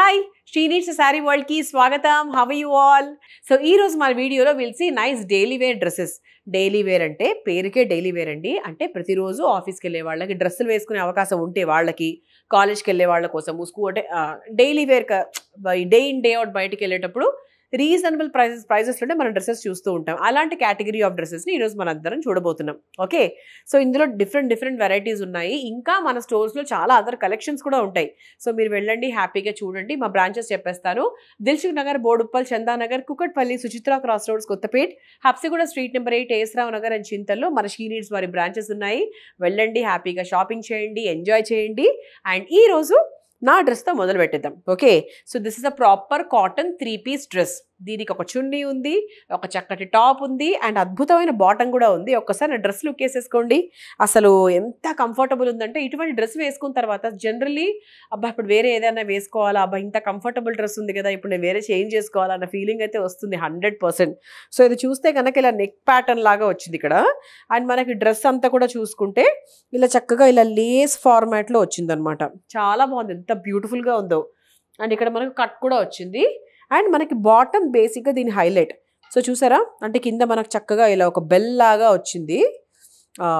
Hi she sorry వరల్డ్కి స్వాగతం have you all so ఈరోజు మన వీడియోలో we'll see nice daily wear dresses daily wear అంటే పేరుకే డైలీ వేర్ అండి అంటే ప్రతిరోజు ఆఫీస్కి వెళ్ళే వాళ్ళకి డ్రెస్సులు వేసుకునే అవకాశం ఉంటే వాళ్ళకి కాలేజ్కి వెళ్ళే వాళ్ళ కోసం స్కూల్ అంటే daily wear day in day out బయటికి వెళ్ళేటప్పుడు రీజనబుల్ ప్రైజెస్ ప్రైజెస్లోనే మనం డ్రెస్సెస్ చూస్తూ ఉంటాం అలాంటి కేటగిరీ ఆఫ్ డ్రెస్సెస్ని ఈరోజు మనందరం చూడబోతున్నాం ఓకే సో ఇందులో డిఫరెంట్ డిఫరెంట్ వెరైటీస్ ఉన్నాయి ఇంకా మన స్టోర్స్లో చాలా అదర్ కలెక్షన్స్ కూడా ఉంటాయి సో మీరు వెళ్ళండి హ్యాపీగా చూడండి మా బ్రాంచెస్ చెప్పేస్తాను Dilsukh Nagar Boduppal Chandanagar Kukatpally Suchitra cross roads Kothapet Habsiguda street number eight ఏసరావు నగర్ అండ్ చింతల్లో మన షీనీడ్స్ వారి బ్రాంచెస్ ఉన్నాయి వెళ్ళండి హ్యాపీగా షాపింగ్ చేయండి ఎంజాయ్ చేయండి అండ్ ఈరోజు Now, dress the model with it, them. Okay. So, this is a proper cotton three piece dress. దీనికి ఒక చున్నీ ఉంది ఒక చక్కటి టాప్ ఉంది అండ్ అద్భుతమైన బాటం కూడా ఉంది ఒక్కసారి డ్రెస్ లుక్ వేసేసుకోండి అసలు ఎంత కంఫర్టబుల్ ఉందంటే ఇటువంటి డ్రెస్ వేసుకున్న తర్వాత జనరల్లీ అబ్బా ఇప్పుడు వేరే ఏదైనా వేసుకోవాలా అబ్బా ఇంత కంఫర్టబుల్ డ్రెస్ ఉంది కదా ఇప్పుడు నేను వేరే చేంజ్ చేసుకోవాలన్న ఫీలింగ్ అయితే వస్తుంది హండ్రెడ్ సో ఇది చూస్తే కనుక ఇలా నెక్ ప్యాటర్న్ లాగా వచ్చింది ఇక్కడ అండ్ మనకి డ్రెస్ అంతా కూడా చూసుకుంటే ఇలా చక్కగా ఇలా లేస్ ఫార్మాట్లో వచ్చిందనమాట చాలా బాగుంది ఎంత బ్యూటిఫుల్గా ఉందో అండ్ ఇక్కడ మనకు కట్ కూడా వచ్చింది అండ్ మనకి బాటమ్ బేసిక్గా దీని హైలైట్ సో చూసారా అంటే కింద మనకు చక్కగా ఇలా ఒక బెల్ లాగా వచ్చింది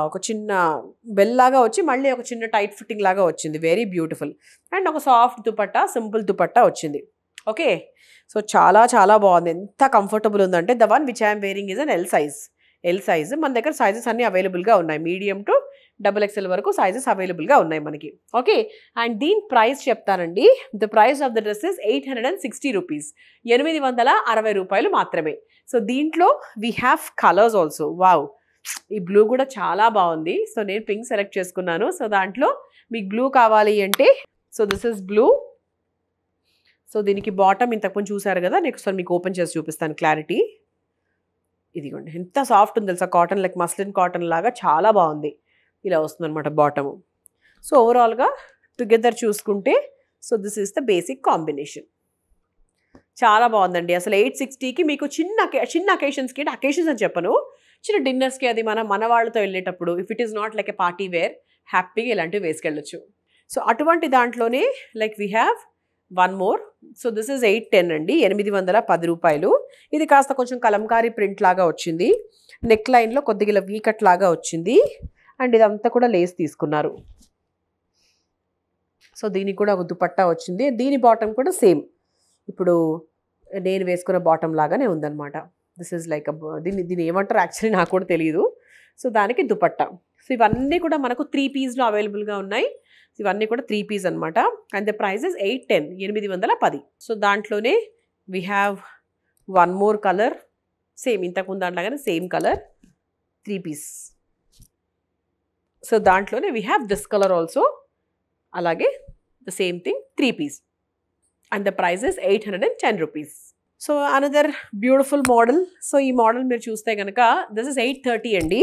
ఒక చిన్న బెల్ లాగా వచ్చి మళ్ళీ ఒక చిన్న టైట్ ఫిట్టింగ్ లాగా వచ్చింది వెరీ బ్యూటిఫుల్ అండ్ ఒక సాఫ్ట్ దుపట్టా సింపుల్ దుపట్టా వచ్చింది ఓకే సో చాలా చాలా బాగుంది ఎంత కంఫర్టబుల్ ఉందంటే the one which I'm wearing is an L size L size మన దగ్గర సైజెస్ అన్నీ అవైలబుల్గా ఉన్నాయి మీడియం టు డబుల్ ఎక్స్ఎల్ వరకు సైజెస్ అవైలబుల్గా ఉన్నాయి మనకి ఓకే అండ్ దీని ప్రైస్ చెప్తానండి the price of the dress is eight hundred and sixty rupees ఎనిమిది వందల అరవై రూపాయలు మాత్రమే సో దీంట్లో we have colours also wow ఈ బ్లూ కూడా చాలా బాగుంది సో నేను పింక్ సెలెక్ట్ చేసుకున్నాను సో దాంట్లో మీకు బ్లూ కావాలి అంటే so this is blue so దీనికి బాటమ్ ఇంతకుముందు చూసారు కదా నేను ఒకసారి మీకు ఓపెన్ చేసి చూపిస్తాను క్లారిటీ ఇదిగోండి ఎంత సాఫ్ట్ ఉంది తెలుసా కాటన్ లైక్ మస్లిన్ కాటన్ లాగా చాలా బాగుంది ఇలా వస్తుందన్నమాట బాటము సో ఓవరాల్గా టుగెదర్ చూసుకుంటే so this is the basic combination చాలా బాగుందండి అసలు ఎయిట్ సిక్స్టీకి మీకు చిన్న చిన్న అకేషన్స్కి అంటే అకేషన్స్ అని చెప్పను చిన్న డిన్నర్స్కి అది మన మన వాళ్ళతో వెళ్ళేటప్పుడు if it is not like a party wear హ్యాపీగా ఇలాంటివి వేసుకెళ్ళచ్చు సో అటువంటి దాంట్లోనే like we have one more so this is eight ten అండి ఎనిమిది వందల పది రూపాయలు ఇది కాస్త కొంచెం కలంకారీ ప్రింట్ లాగా వచ్చింది నెక్ లైన్లో కొద్దిగా వీకట్ లాగా వచ్చింది అండ్ ఇదంతా కూడా లేస్ తీసుకున్నారు సో దీనికి కూడా ఒక దుపట్టా వచ్చింది దీని బాటమ్ కూడా సేమ్ ఇప్పుడు నేను వేసుకున్న బాటమ్ లాగానే ఉందన్నమాట దిస్ ఈజ్ లైక్ దీన్ని దీన్ని ఏమంటారు యాక్చువల్లీ నాకు కూడా తెలియదు సో దానికి దుపట్టా సో ఇవన్నీ కూడా మనకు త్రీ పీస్లో అవైలబుల్గా ఉన్నాయి ఇవన్నీ కూడా త్రీ పీస్ అనమాట and the prices eight ten ఎనిమిది వందల పది సో దాంట్లోనే we have one more colour same ఇంతకుముందు దాంట్లాగానే same colour three piece so దాంట్లోనే we have this colour also అలాగే the same thing three piece and the price is eight hundred and ten rupees so another beautiful model so ఈ model మీరు చూస్తే కనుక this is eight thirty అండి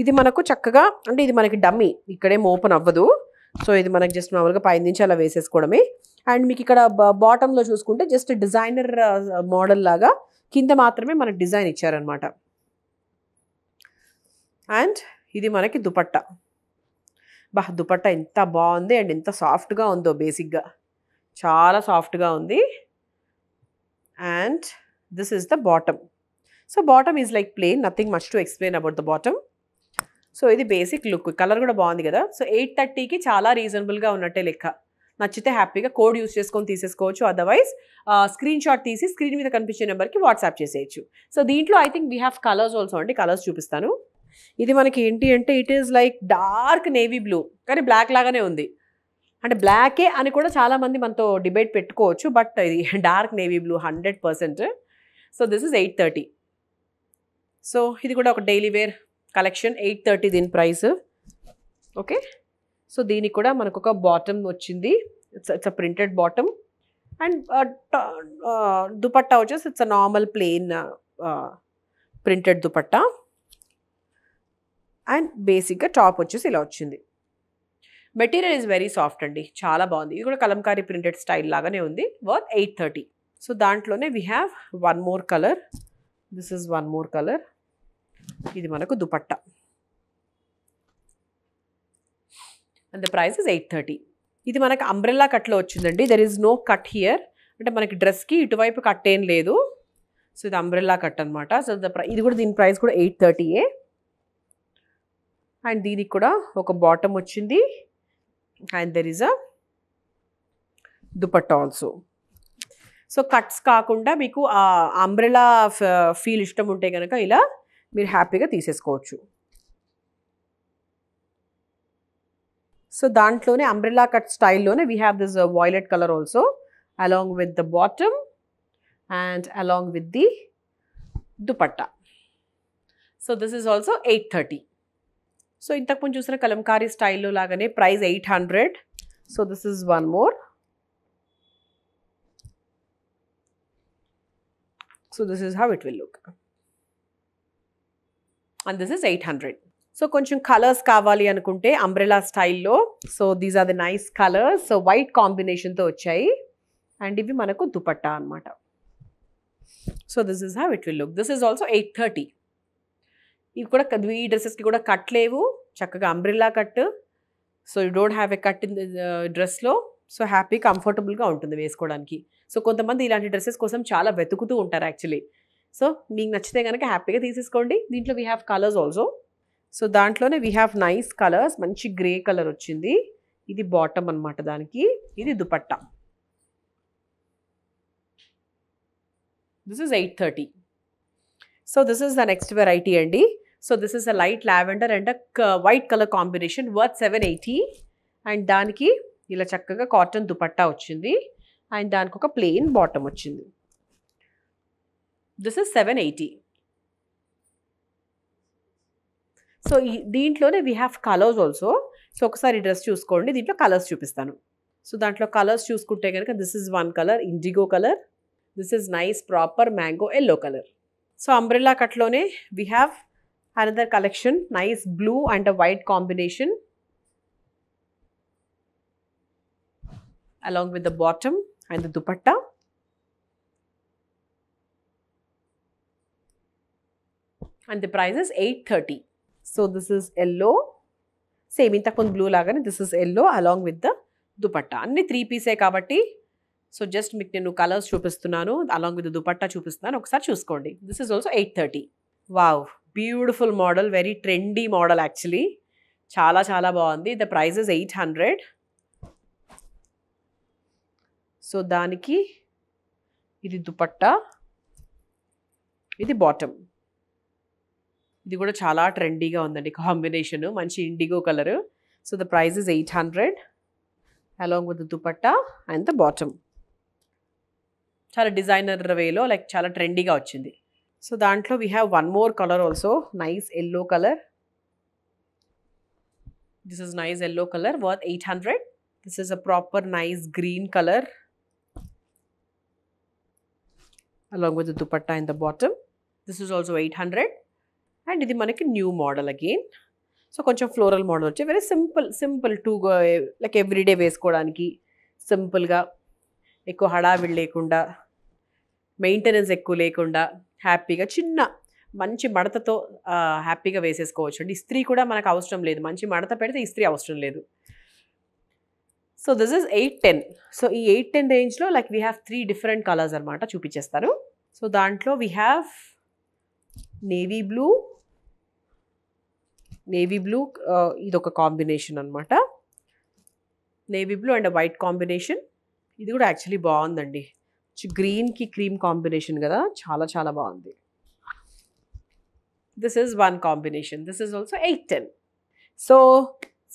ఇది మనకు చక్కగా అంటే ఇది మనకి డమ్మీ ఇక్కడేం ఓపెన్ అవ్వదు సో ఇది మనకి జస్ట్ మామూలుగా పై నుంచి అలా వేసేసుకోవడమే అండ్ మీకు ఇక్కడ బాటంలో చూసుకుంటే జస్ట్ డిజైనర్ మోడల్ లాగా కింద మాత్రమే మనకు డిజైన్ ఇచ్చారనమాట అండ్ ఇది మనకి దుపట్టా బా దుపట్టా ఎంత బాగుంది అండ్ ఎంత సాఫ్ట్గా ఉందో బేసిక్గా చాలా సాఫ్ట్గా ఉంది and this is the bottom so bottom is like plain nothing much to explain about the bottom so ఇది బేసిక్ లుక్ కలర్ కూడా బాగుంది కదా సో ఎయిట్ థర్టీకి చాలా రీజనబుల్గా ఉన్నట్టే లెక్క నచ్చితే హ్యాపీగా కోడ్ యూస్ చేసుకొని తీసేసుకోవచ్చు అదర్వైజ్ స్క్రీన్ షాట్ తీసి స్క్రీన్ మీద కనిపించే నెంబర్కి వాట్సాప్ చేసేయచ్చు సో దీంట్లో I think we have colours also అండి కలర్స్ చూపిస్తాను ఇది మనకి ఏంటి అంటే it is like dark navy blue కానీ బ్లాక్ లాగానే ఉంది అంటే బ్లాకే అని కూడా చాలామంది మనతో డిబేట్ పెట్టుకోవచ్చు బట్ ఇది dark navy blue hundred percent so this is eight thirty so ఇది కూడా ఒక daily wear collection eight thirty దీని ప్రైస్ ఓకే సో దీనికి కూడా మనకు ఒక బాటమ్ వచ్చింది it's it's a printed bottom and dupatta వచ్చేసి it's a normal plain printed dupatta and బేసిక్గా టాప్ వచ్చేసి ఇలా వచ్చింది మెటీరియల్ ఈజ్ వెరీ సాఫ్ట్ అండి చాలా బాగుంది ఇది కూడా కలంకారీ ప్రింటెడ్ స్టైల్ లాగానే ఉంది వర్త్ ఎయిట్ థర్టీ సో దాంట్లోనే we have one more colour this is one more colour ఇది మనకు dupatta and the price is eight thirty ఇది మనకు అంబ్రెల్లా కట్లో వచ్చిందండి there is no cut here అంటే మనకి డ్రెస్కి ఇటువైపు కట్ ఏం లేదు సో ఇది అంబ్రెల్లా కట్ అనమాట సో ద ఇది కూడా దీని ప్రైస్ కూడా ఎయిట్ థర్టీయే అండ్ దీనికి కూడా ఒక బాటమ్ వచ్చింది and there is a dupatta also so cuts కాకుండా మీకు ఆ అంబ్రెలా ఫీల్ ఇష్టం ఉంటే కనుక ఇలా మీరు హ్యాపీగా తీసేసుకోవచ్చు సో దాంట్లోనే అంబ్రెలా కట్ స్టైల్లోనే we have this violet colour also along with the bottom and along with the dupatta so this is also eight thirty so ఇంతకు ముందు చూసిన కలంకారీ స్టైల్లో లాగానే price eight hundred so this is one more so this is how it will look and this is eight hundred so కొంచెం colours కావాలి అనుకుంటే umbrella స్టైల్లో so these are the nice colours so white కాంబినేషన్తో వచ్చాయి and ఇవి మనకు దుపట్టా అనమాట so this is how it will look this is also eight thirty ఇవి కూడా ఈ డ్రెస్సెస్కి కూడా కట్ లేవు చక్కగా umbrella cut so you don't have a cut in డ్రెస్లో సో హ్యాపీ కంఫర్టబుల్గా ఉంటుంది వేసుకోవడానికి సో కొంతమంది ఇలాంటి డ్రెస్సెస్ కోసం చాలా వెతుకుతూ ఉంటారు యాక్చువల్లీ సో మీకు నచ్చితే కనుక హ్యాపీగా తీసేసుకోండి దీంట్లో we have colours also so దాంట్లోనే వీ హ్యావ్ నైస్ కలర్స్ మంచి గ్రే కలర్ వచ్చింది ఇది బాటమ్ అనమాట దానికి ఇది dupatta this is eight thirty so this is the next variety అండి so this is a light lavender and white colour combination worth seven eighty and దానికి ఇలా చక్కగా కాటన్ దుపట్టా వచ్చింది అండ్ దానికి ఒక ప్లెయిన్ బాటమ్ వచ్చింది this is seven eighty so దీంట్లోనే we have colours also so ఒకసారి డ్రెస్ చూసుకోండి దీంట్లో కలర్స్ చూపిస్తాను సో దాంట్లో కలర్స్ చూసుకుంటే కనుక this is one colour indigo colour this is nice proper mango yellow colour so umbrella కట్లోనే we have another collection nice blue and white combination along with the bottom and the dupatta and the prices eight thirty so this is yellow same ఇంతకుముందు blue లాగానే this is yellow along with the dupatta అన్ని three పీసే కాబట్టి so just మీకు నేను colours చూపిస్తున్నాను along with dupatta చూపిస్తున్నాను ఒకసారి చూసుకోండి this is also eight thirty wow beautiful model very trendy model actually చాలా చాలా బాగుంది the price is eight hundred so దానికి ఇది దుపట్టా ఇది బాటమ్ ఇది కూడా చాలా ట్రెండీగా ఉందండి కాంబినేషన్ మంచి indigo colour so the price is eight hundred along with dupatta and the bottom చాలా డిజైనర్ వేలో లైక్ చాలా ట్రెండీగా వచ్చింది సో దాంట్లో we have one more colour also nice yellow colour this is nice yellow colour worth eight hundred this is a proper nice green colour along with dupatta in the bottom this is also eight hundred and ఇది మనకి new model again so కొంచెం floral model వచ్చి very simple simple too like everyday వేసుకోవడానికి సింపుల్గా ఎక్కువ హడావిడి లేకుండా maintenance ఎక్కువ లేకుండా హ్యాపీగా చిన్న మంచి మడతతో హ్యాపీగా వేసేసుకోవచ్చు అండి ఇస్త్రీ కూడా మనకు అవసరం లేదు మంచి మడత పెడితే ఇస్త్రీ అవసరం లేదు so this is eight ten so ఈ ఎయిట్ టెన్ రేంజ్లో like we have three different colours అనమాట చూపించేస్తారు సో దాంట్లో we have navy blue navy blue ఇదొక కాంబినేషన్ అనమాట navy blue and white combination ఇది కూడా యాక్చువల్లీ బాగుందండి గ్రీన్కి క్రీమ్ కాంబినేషన్ కదా చాలా చాలా బాగుంది this is one combination this is also eight ten so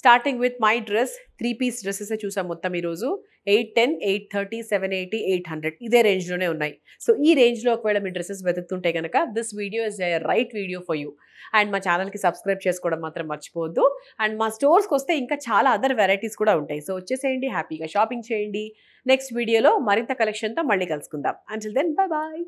starting with my dress three piece డ్రెస్సెసే చూసాం మొత్తం ఈరోజు eight ten eight thirty seven eighty eight hundred ఇదే రేంజ్లోనే ఉన్నాయి సో ఈ రేంజ్లో ఒకవేళ మీ డ్రెస్సెస్ వెతుకుతుంటే కనుక this video is a right video for you and మా ఛానల్కి సబ్స్క్రైబ్ చేసుకోవడం మాత్రం మర్చిపోవద్దు అండ్ మా స్టోర్స్కి వస్తే ఇంకా చాలా అదర్ వెరైటీస్ కూడా ఉంటాయి సో వచ్చేసేయండి హ్యాపీగా షాపింగ్ చేయండి నెక్స్ట్ వీడియోలో మరింత కలెక్షన్తో మళ్ళీ కలుసుకుందాం అంటిల్ దెన్ బాయ్ బాయ్